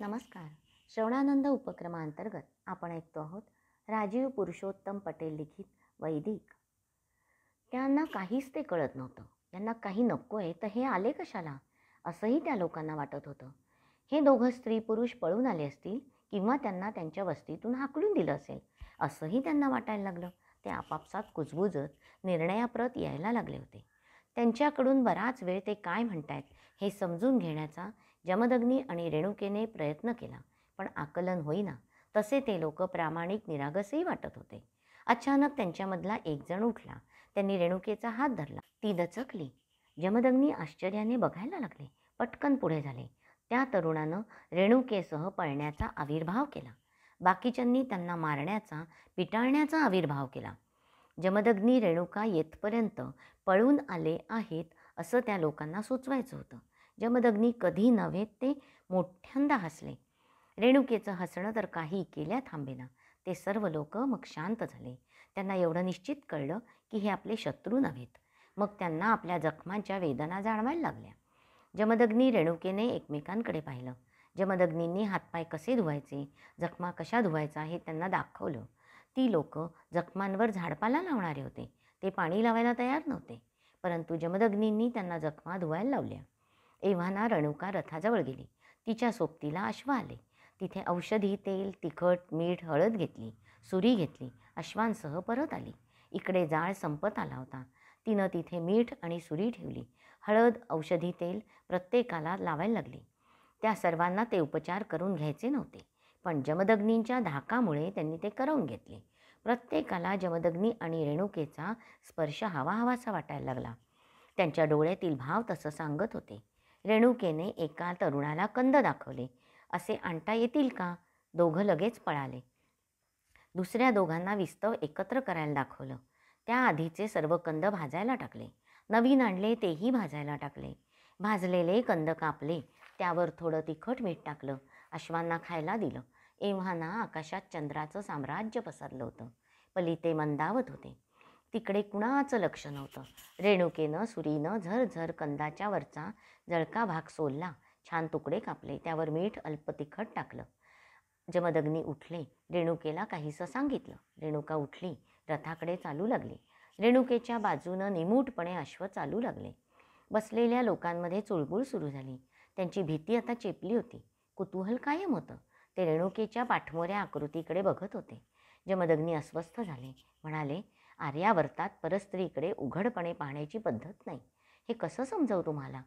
नमस्कार श्रवणानंद उपक्रमाअंतर्गत आपण ऐकतो आहोत राजीव पुरुषोत्तम पटेल लिखित वैदिक त्यांना काहीच ते कळत नव्हतं त्यांना काही नको आहे तर हे आले कशाला असंही त्या लोकांना वाटत होतं हे दोघं स्त्री पुरुष पळून आले असतील किंवा त्यांना त्यांच्या वस्तीतून हाकलून दिलं असेल असंही त्यांना वाटायला लागलं ते आपापसात कुजबुजत निर्णयाप्रत यायला लागले होते त्यांच्याकडून बराच वेळ ते काय म्हणतायत हे समजून घेण्याचा जमदग्नी आणि रेणुकेने प्रयत्न केला पण आकलन होईना तसे ते लोक प्रामाणिक निरागसही वाटत होते अचानक त्यांच्यामधला एकजण उठला त्यांनी रेणुकेचा हात धरला ती दचकली जमदग्नी आश्चर्याने बघायला लागले पटकन पुढे झाले त्या तरुणानं रेणुकेसह पळण्याचा आविर्भाव केला बाकीच्यांनी त्यांना मारण्याचा पिटाळण्याचा आविर्भाव केला जमदग्नी रेणुका येथपर्यंत पळून आले आहेत असं त्या लोकांना सुचवायचं होतं जमदग्नी कधी नव्हे ते मोठ्यांदा हसले रेणुकेचं हसणं तर काही केल्या थांबेना ते सर्व लोक मग शांत झाले त्यांना एवढं निश्चित कळलं की हे आपले शत्रू नव्हेत मग त्यांना आपल्या जखमांच्या वेदना जाणवायला लागल्या जमदग्नी रेणुकेने एकमेकांकडे पाहिलं जमदग्नींनी हातपाय कसे धुवायचे जखमा कशा धुवायचा हे त्यांना दाखवलं ती लोक जखमांवर झाडपाला लावणारे होते ते पाणी लावायला तयार नव्हते परंतु जमदग्नींनी त्यांना जखमा धुवायला लावल्या एव्हाना रणुका रथाजवळ गेली तिच्या सोबतीला अश्व आले तिथे औषधी तेल तिखट मीठ हळद घेतली सुरी घेतली अश्वांसह परत आली इकडे जाळ संपत आला होता तिनं तिथे मीठ आणि सुरी ठेवली हळद औषधी तेल प्रत्येकाला लावायला लागली त्या सर्वांना ते उपचार करून घ्यायचे नव्हते पण जमदग्नींच्या धाकामुळे त्यांनी ते करवून घेतले प्रत्येकाला जमदग्नी आणि रेणुकेचा स्पर्श हवा हवासा वाटायला लागला त्यांच्या डोळ्यातील भाव तसं सांगत होते रेणुकेने एका तरुणाला कंद दाखवले असे आणता येतील का दोघं लगेच पळाले दुसऱ्या दोघांना विस्तव एकत्र करायला दाखवलं त्याआधीचे सर्व कंद भाजायला टाकले नवीन आणले तेही भाजायला टाकले भाजलेले कंद कापले त्यावर थोडं तिखट मीठ टाकलं अश्वांना खायला दिलं एव्हाना आकाशात चंद्राचं साम्राज्य पसरलं होतं पलिते मंदावत होते तिकडे कुणाचं लक्ष नव्हतं रेणुकेनं सुरीनं झर झर कंदाच्या वरचा जळका भाग सोलला छान तुकडे कापले त्यावर मीठ अल्प तिखट टाकलं जमदग्नी उठले रेणुकेला काहीसं सांगितलं रेणुका उठली रथाकडे चालू लागली रेणुकेच्या बाजूनं निमूटपणे अश्व चालू लागले बसलेल्या लोकांमध्ये चुळबुळ सुरू झाली त्यांची भीती आता चेपली होती कुतूहल कायम होतं ते रेणुकेच्या पाठमोऱ्या आकृतीकडे बघत होते जमदग्नी अस्वस्थ झाले म्हणाले आर्यावर्तात परस्त्रीकडे उघडपणे पाहण्याची पद्धत नाही हे कसं समजाव तुम्हाला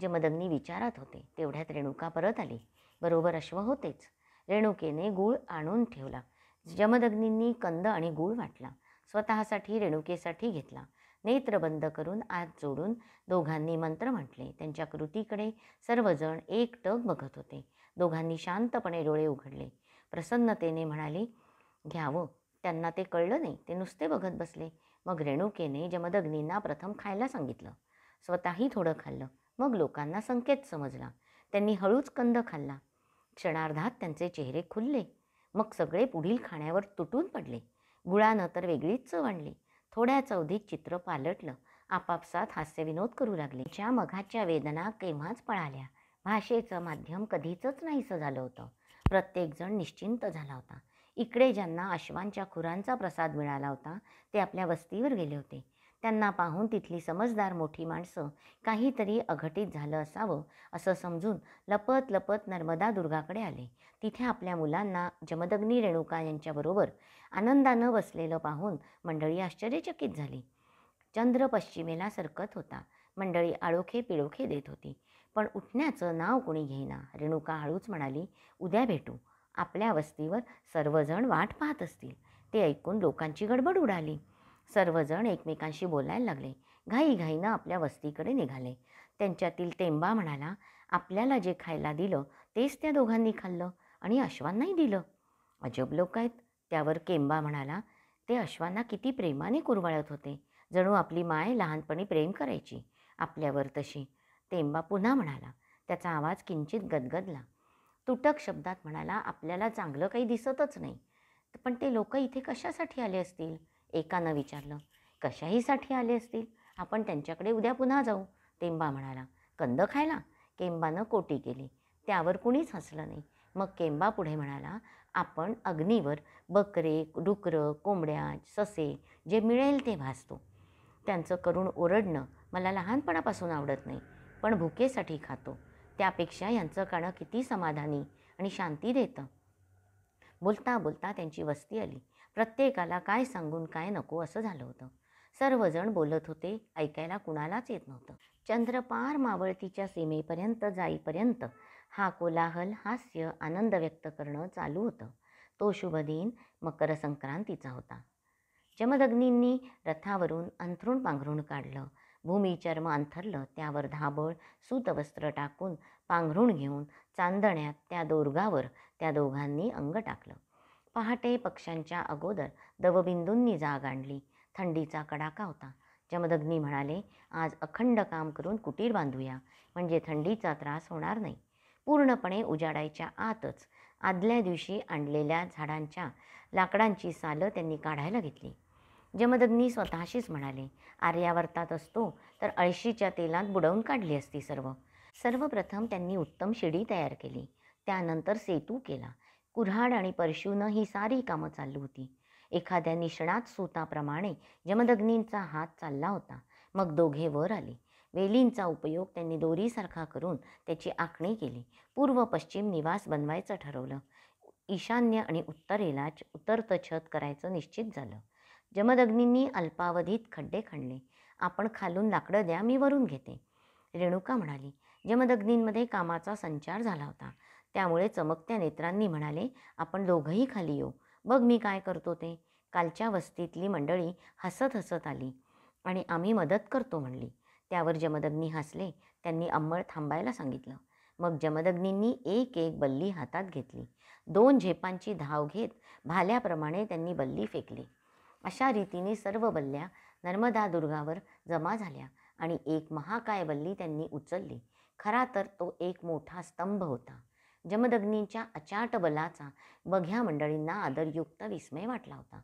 जमदग्नी विचारात होते तेवढ्यात रेणुका परत आली बरोबर अश्व होतेच रेणुकेने गूळ आणून ठेवला जमदग्नींनी कंद आणि गूळ वाटला स्वतःसाठी रेणुकेसाठी घेतला नेत्र बंद करून आत जोडून दोघांनी मंत्र म्हटले त्यांच्या कृतीकडे सर्वजण एकटक बघत होते दोघांनी शांतपणे डोळे उघडले प्रसन्नतेने म्हणाले घ्यावं त्यांना ते कळलं नाही ते नुसते बघत बसले मग रेणुकेने जमदग्नींना प्रथम खायला सांगितलं स्वतःही थोडं खाल्लं मग लोकांना संकेत समजला त्यांनी हळूच कंद खाल्ला क्षणार्धात त्यांचे चेहरे खुलले मग सगळे पुढील खाण्यावर तुटून पडले गुळानं तर वेगळीच चव आणली थोड्याच अवधीत चित्र पालटलं आपापसात हास्यविनोद करू लागले ज्या मघाच्या वेदना केव्हाच पळाल्या भाषेचं माध्यम कधीच नाहीसं झालं होतं प्रत्येकजण निश्चिंत झाला होता इकडे ज्यांना अश्वांच्या खुरांचा प्रसाद मिळाला होता ते आपल्या वस्तीवर गेले होते त्यांना पाहून तिथली समजदार मोठी माणसं काहीतरी अघटित झालं असावं असं समजून लपत लपत नर्मदा दुर्गाकडे आले तिथे आपल्या मुलांना जमदग्नी रेणुका यांच्याबरोबर आनंदानं बसलेलं पाहून मंडळी आश्चर्यचकित झाली चंद्र पश्चिमेला सरकत होता मंडळी आळोखे पिळोखे देत होती पण उठण्याचं नाव कोणी घेईना रेणुका हळूच म्हणाली उद्या भेटू आपल्या वस्तीवर सर्वजण वाट पाहत असतील ते ऐकून लोकांची गडबड उडाली सर्वजण एकमेकांशी बोलायला लागले घाईघाईनं आपल्या वस्तीकडे निघाले त्यांच्यातील तेंबा म्हणाला आपल्याला जे खायला दिलं तेच त्या दोघांनी खाल्लं आणि अश्वांनाही दिलं अजब लोक आहेत त्यावर केंबा म्हणाला ते अश्वांना किती प्रेमाने कुरवाळत होते जणू आपली माय लहानपणी प्रेम करायची आपल्यावर तशी तेंबा पुन्हा म्हणाला त्याचा आवाज किंचित गदगदला तुटक शब्दात म्हणाला आपल्याला चांगलं काही दिसतच नाही पण ते लोक इथे कशासाठी आले असतील एकानं विचारलं कशाहीसाठी आले असतील आपण त्यांच्याकडे उद्या पुन्हा जाऊ टेंबा म्हणाला कंद खायला केंबानं कोटी केली त्यावर कुणीच हसलं नाही मग केंबा पुढे म्हणाला आपण अग्नीवर बकरे डुकरं कोंबड्या ससे जे मिळेल ते भासतो त्यांचं करून ओरडणं मला लहानपणापासून आवडत नाही पण भुकेसाठी खातो त्यापेक्षा यांचं कणं किती समाधानी आणि शांती देतं बोलता बोलता त्यांची वस्ती आली प्रत्येकाला काय सांगून काय नको असं झालं होतं सर्वजण बोलत होते ऐकायला कुणालाच येत नव्हतं चंद्रपार मावळतीच्या सीमेपर्यंत जाईपर्यंत हा कोलाहल हास्य आनंद व्यक्त करणं चालू होतं तो शुभदिन मकर संक्रांतीचा होता जमदग्नींनी रथावरून अंथरूण पांघरूण काढलं भूमीचर्म अंथरलं त्यावर धाबळ सूतवस्त्र टाकून पांघरून घेऊन चांदण्यात त्या दोर्गावर त्या दोघांनी अंग टाकलं पहाटे पक्ष्यांच्या अगोदर दवबिंदूंनी जाग आणली थंडीचा कडाका होता जमदग्नी म्हणाले आज अखंड काम करून कुटीर बांधूया म्हणजे थंडीचा त्रास होणार नाही पूर्णपणे उजाडायच्या आतच आदल्या दिवशी आणलेल्या झाडांच्या लाकडांची सालं त्यांनी काढायला घेतली जमदग्नी स्वतःशीच म्हणाले आर्यावर्तात असतो तर अळशीच्या तेलात बुडवून काढली असती सर्व सर्वप्रथम त्यांनी उत्तम शिडी तयार केली त्यानंतर सेतू केला कुऱ्हाड आणि परशून ही सारी कामं चालू होती एखाद्या निष्णात सूताप्रमाणे जमदग्नींचा हात चालला होता मग दोघे वर आले वेलींचा उपयोग त्यांनी दोरीसारखा करून त्याची आखणी केली पूर्व पश्चिम निवास बनवायचं ठरवलं ईशान्य आणि उत्तरेला उत्तरत छत करायचं निश्चित झालं जमदग्नींनी अल्पावधीत खड्डे खणले आपण खालून लाकडं द्या मी वरून घेते रेणुका म्हणाली जमदग्नींमध्ये कामाचा संचार झाला होता त्यामुळे चमकत्या नेत्रांनी म्हणाले आपण दोघंही खाली येऊ बघ मी काय करतो ते कालच्या वस्तीतली मंडळी हसत हसत आली आणि आम्ही मदत करतो म्हणली त्यावर जमदग्नी हसले त्यांनी अंमळ थांबायला सांगितलं मग जमदग्नींनी एक एक बल्ली हातात घेतली दोन झेपांची धाव घेत भाल्याप्रमाणे त्यांनी बल्ली फेकली अशा रीतीने सर्व बल्ल्या नर्मदा दुर्गावर जमा झाल्या आणि एक महाकाय बल्ली त्यांनी उचलली खरा तर तो एक मोठा स्तंभ होता जमदग्नीच्या अचाट बलाचा बघ्या मंडळींना आदरयुक्त विस्मय वाटला होता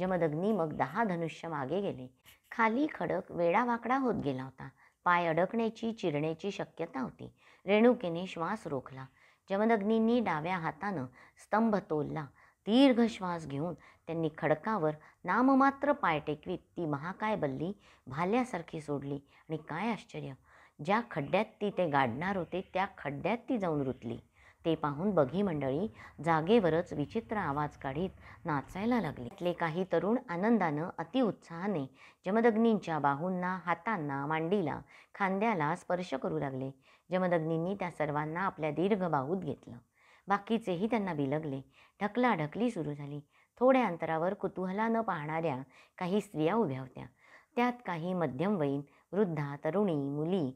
जमदग्नी मग दहा धनुष्य मागे गेले खाली खडक वेडावाकडा होत गेला होता पाय अडकण्याची चिरण्याची शक्यता होती रेणुकेने श्वास रोखला जमदग्नींनी डाव्या हातानं स्तंभ तोलला दीर्घ श्वास घेऊन त्यांनी खडकावर नाममात्र पाय टेकवीत ती महाकाय बल्ली भाल्यासारखी सोडली आणि काय आश्चर्य ज्या खड्ड्यात ती ते गाडणार होते त्या खड्ड्यात ती जाऊन रुतली ते पाहून बघी मंडळी जागेवरच विचित्र आवाज काढीत नाचायला लागले इथले काही तरुण आनंदानं अतिउत्साहाने जमदग्नींच्या बाहूंना हातांना मांडीला खांद्याला स्पर्श करू लागले जमदग्नींनी त्या सर्वांना आपल्या दीर्घ बाहूत घेतलं बाकीचेही त्यांना बिलगले ढकलाढकली सुरू झाली थोड्या अंतरावर न पाहणाऱ्या काही स्त्रिया उभ्या होत्या त्यात काही मध्यमवयीन वृद्धा तरुणी मुली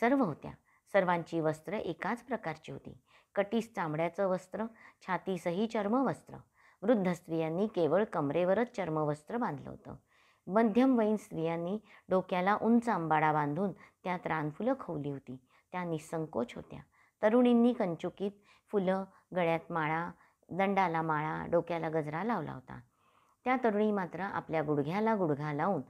सर्व होत्या सर्वांची वस्त्र एकाच प्रकारची होती कटीस चांबड्याचं वस्त्र छातीसही चर्मवस्त्र वृद्ध स्त्रियांनी केवळ कमरेवरच चर्मवस्त्र बांधलं होतं मध्यमवयीन स्त्रियांनी डोक्याला उंच आंबाडा बांधून त्यात रानफुलं खवली होती त्या निसंकोच होत्या तरुणींनी कंचुकीत फुलं गळ्यात माळा दंडाला माळा डोक्याला गजरा लावला होता त्या तरुणी मात्र आपल्या गुडघ्याला गुडघा लावून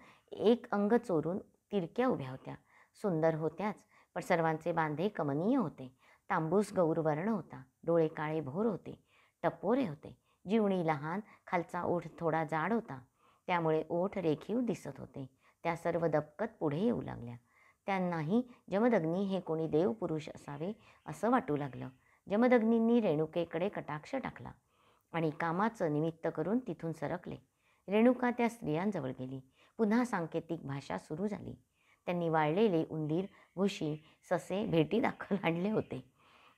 एक अंग चोरून तिरक्या उभ्या होत्या सुंदर होत्याच पण सर्वांचे बांधे कमनीय होते तांबूस गौरवर्ण होता डोळे काळे भोर होते टपोरे होते जीवणी लहान खालचा ओठ थोडा जाड होता त्यामुळे ओठ रेखीव दिसत होते त्या सर्व दबकत पुढे येऊ लागल्या त्यांनाही जमदग्नी हे कोणी देवपुरुष असावे असं वाटू लागलं जमदग्नींनी रेणुकेकडे कटाक्ष टाकला आणि कामाचं निमित्त करून तिथून सरकले रेणुका त्या स्त्रियांजवळ गेली पुन्हा सांकेतिक भाषा सुरू झाली त्यांनी वाळलेले उंदीर भुशी ससे भेटी दाखल आणले होते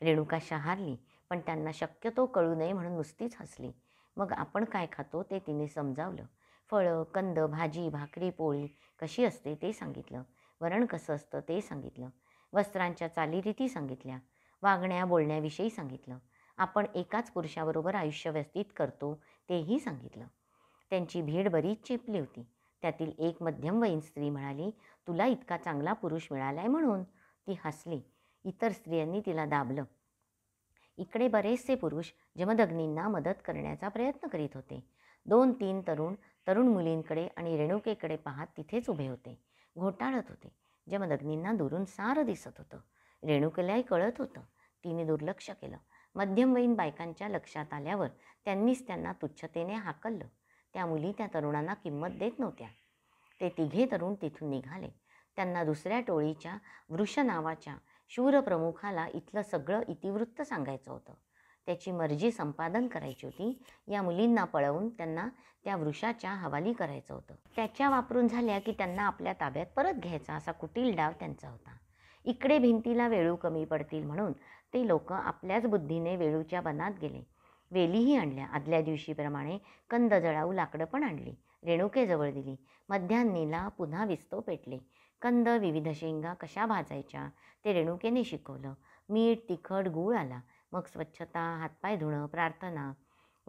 रेणुका शहारली पण त्यांना शक्यतो कळू नये म्हणून नुसतीच हसली मग आपण काय खातो ते तिने समजावलं फळं कंद भाजी भाकरी पोळी कशी असते ते सांगितलं वरण कसं असतं ते सांगितलं वस्त्रांच्या चालीरीती सांगितल्या वागण्या बोलण्याविषयी सांगितलं आपण एकाच पुरुषाबरोबर आयुष्य व्यतीत करतो तेही सांगितलं त्यांची भीड बरीच चेपली होती त्यातील एक मध्यमवयीन स्त्री म्हणाली तुला इतका चांगला पुरुष मिळालाय म्हणून ती हसली इतर स्त्रियांनी तिला दाबलं इकडे बरेचसे पुरुष जमदग्नींना मदत करण्याचा प्रयत्न करीत होते दोन तीन तरुण तरुण मुलींकडे आणि रेणुकेकडे पाहत तिथेच उभे होते घोटाळत होते जमदग्नींना दुरून सारं दिसत होतं रेणुकेलाही कळत होतं तिने दुर्लक्ष केलं मध्यमवयीन बायकांच्या लक्षात आल्यावर त्यांनीच त्यांना तुच्छतेने हाकललं त्या मुली त्या तरुणांना किंमत देत नव्हत्या ते तिघे तरुण तिथून निघाले त्यांना दुसऱ्या टोळीच्या वृष नावाच्या शूरप्रमुखाला इथलं सगळं इतिवृत्त सांगायचं होतं त्याची मर्जी संपादन करायची होती या मुलींना पळवून त्यांना त्या वृषाच्या हवाली करायचं होतं त्याच्या वापरून झाल्या की त्यांना आपल्या ताब्यात परत घ्यायचा असा कुटील डाव त्यांचा होता इकडे भिंतीला वेळू कमी पडतील म्हणून ते लोक आपल्याच बुद्धीने वेळूच्या बनात गेले वेलीही आणल्या आदल्या दिवशीप्रमाणे कंद जळाऊ लाकडं पण आणली रेणुकेजवळ दिली मध्यान्नीला पुन्हा विस्तो पेटले कंद विविध शेंगा कशा भाजायच्या ते रेणुकेने शिकवलं मीठ तिखट गूळ आला मग स्वच्छता हातपाय धुणं प्रार्थना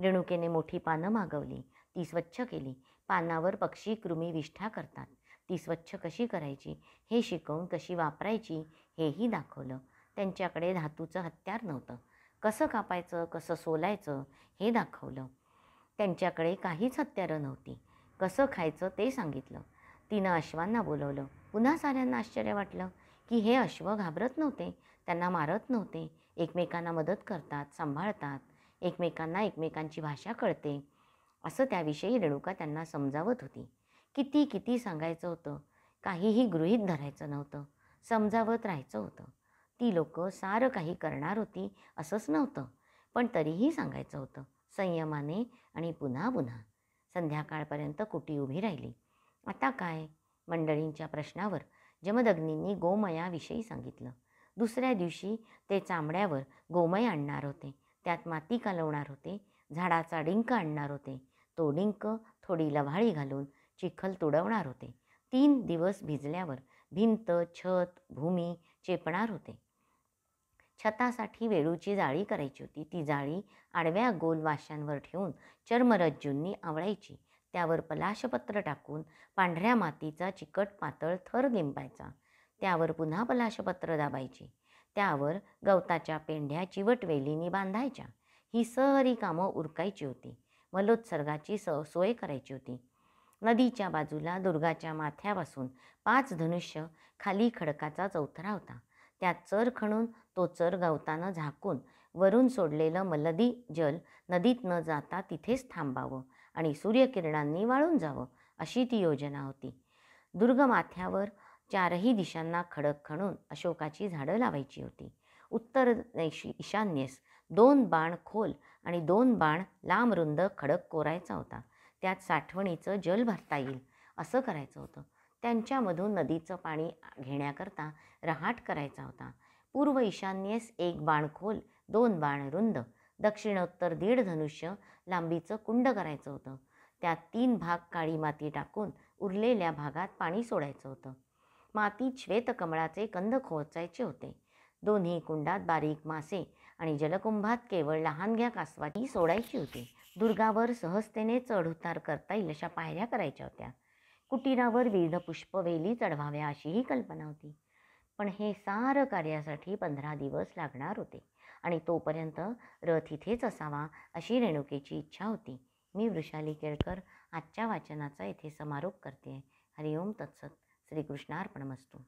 रेणुकेने मोठी पानं मागवली ती स्वच्छ केली पानावर पक्षी कृमी विष्ठा करतात ती स्वच्छ कशी करायची हे शिकवून कशी वापरायची हेही दाखवलं त्यांच्याकडे धातूचं हत्यार नव्हतं कसं कापायचं कसं सोलायचं हे दाखवलं त्यांच्याकडे काहीच हत्यारं नव्हती कसं खायचं ते सांगितलं तिनं अश्वांना बोलवलं पुन्हा साऱ्यांना आश्चर्य वाटलं की हे अश्व घाबरत नव्हते त्यांना मारत नव्हते एकमेकांना मदत करतात सांभाळतात एकमेकांना एकमेकांची भाषा कळते असं त्याविषयी रेणुका त्यांना समजावत होती किती किती सांगायचं होतं काहीही गृहीत धरायचं नव्हतं समजावत राहायचं होतं ती लोकं सारं काही करणार होती असंच नव्हतं पण तरीही सांगायचं होतं संयमाने आणि पुन्हा पुन्हा संध्याकाळपर्यंत कुटी उभी राहिली आता काय मंडळींच्या प्रश्नावर जमदग्नींनी गोमयाविषयी सांगितलं दुसऱ्या दिवशी ते चांबड्यावर गोमय आणणार होते त्यात माती कालवणार होते झाडाचा डिंक आणणार होते तो डिंक थोडी लव्हाळी घालून चिखल तुडवणार होते तीन दिवस भिजल्यावर भिंत छत भूमी चेपणार होते छतासाठी वेळूची जाळी करायची होती ती जाळी आडव्या गोल वाशांवर ठेवून चर्मरज्जूंनी आवळायची त्यावर पलाशपत्र टाकून पांढऱ्या मातीचा चिकट पातळ थर लिंबायचा त्यावर पुन्हा पलाशपत्र दाबायचे त्यावर गवताच्या पेंढ्या चिवटवेलींनी बांधायच्या ही सहरी कामं उरकायची होती मलोत्सर्गाची स सोय करायची होती नदीच्या बाजूला दुर्गाच्या माथ्यापासून पाच धनुष्य खाली खडकाचा चौथरा होता त्यात चर खणून तो चर गवताना झाकून वरून सोडलेलं मलदी जल नदीत न जाता तिथेच थांबावं आणि सूर्यकिरणांनी वाळून जावं अशी ती योजना होती दुर्ग माथ्यावर चारही दिशांना खडक खणून अशोकाची झाडं लावायची होती उत्तर ईशान्येस दोन बाण खोल आणि दोन बाण रुंद खडक कोरायचा होता त्यात साठवणीचं जल भरता येईल असं करायचं होतं त्यांच्यामधून नदीचं पाणी घेण्याकरता रहाट करायचा होता पूर्व ईशान्येस एक बाणखोल दोन बाण रुंद दक्षिणोत्तर दीड धनुष्य लांबीचं कुंड करायचं होतं त्यात तीन भाग काळी माती टाकून उरलेल्या भागात पाणी सोडायचं होतं मातीत श्वेतकमळाचे कंद खोचायचे होते दोन्ही कुंडात बारीक मासे आणि जलकुंभात केवळ लहानग्या कासवाटी सोडायची होती दुर्गावर सहजतेने चढ उतार करता येईल अशा पायऱ्या करायच्या होत्या कुटीरावर विविध पुष्पवेली चढवाव्या अशीही कल्पना होती पण हे सारं कार्यासाठी पंधरा दिवस लागणार होते आणि तोपर्यंत रथ इथेच असावा अशी रेणुकेची इच्छा होती मी वृषाली केळकर आजच्या वाचनाचा इथे समारोप करते हरिओम तत्सत श्रीकृष्णार्पणमस्तू